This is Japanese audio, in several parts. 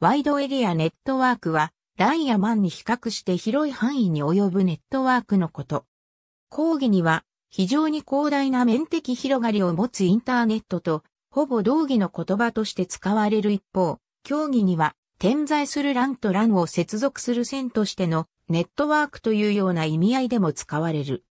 ワイドエリアネットワークは、ランやマンに比較して広い範囲に及ぶネットワークのこと。講義には、非常に広大な面的広がりを持つインターネットと、ほぼ同義の言葉として使われる一方、競技には、点在するンとンを接続する線としてのネットワークというような意味合いでも使われる。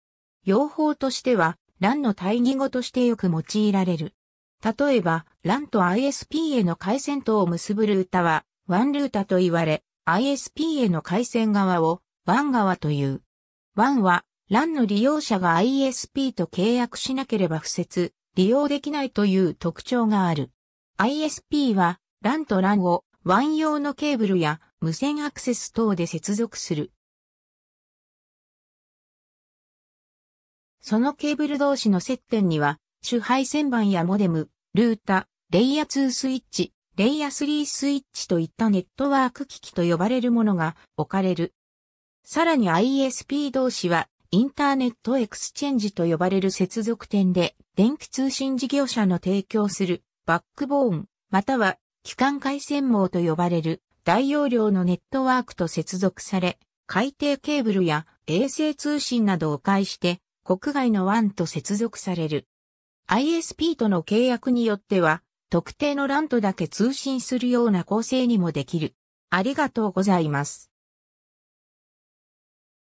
用法としては、ンの対義語としてよく用いられる。例えば、LAN と ISP への回線等を結ぶルータは、ワンルータと言われ、ISP への回線側をワン側という。ワンは、LAN の利用者が ISP と契約しなければ不接、利用できないという特徴がある。ISP は、LAN と LAN をワン用のケーブルや無線アクセス等で接続する。そのケーブル同士の接点には、主配線盤やモデム、ルータ、レイヤ2スイッチ、レイヤスリースイッチといったネットワーク機器と呼ばれるものが置かれる。さらに ISP 同士はインターネットエクスチェンジと呼ばれる接続点で電気通信事業者の提供するバックボーンまたは機関回線網と呼ばれる大容量のネットワークと接続され海底ケーブルや衛星通信などを介して国外の湾と接続される。ISP との契約によっては、特定の欄とだけ通信するような構成にもできる。ありがとうございます。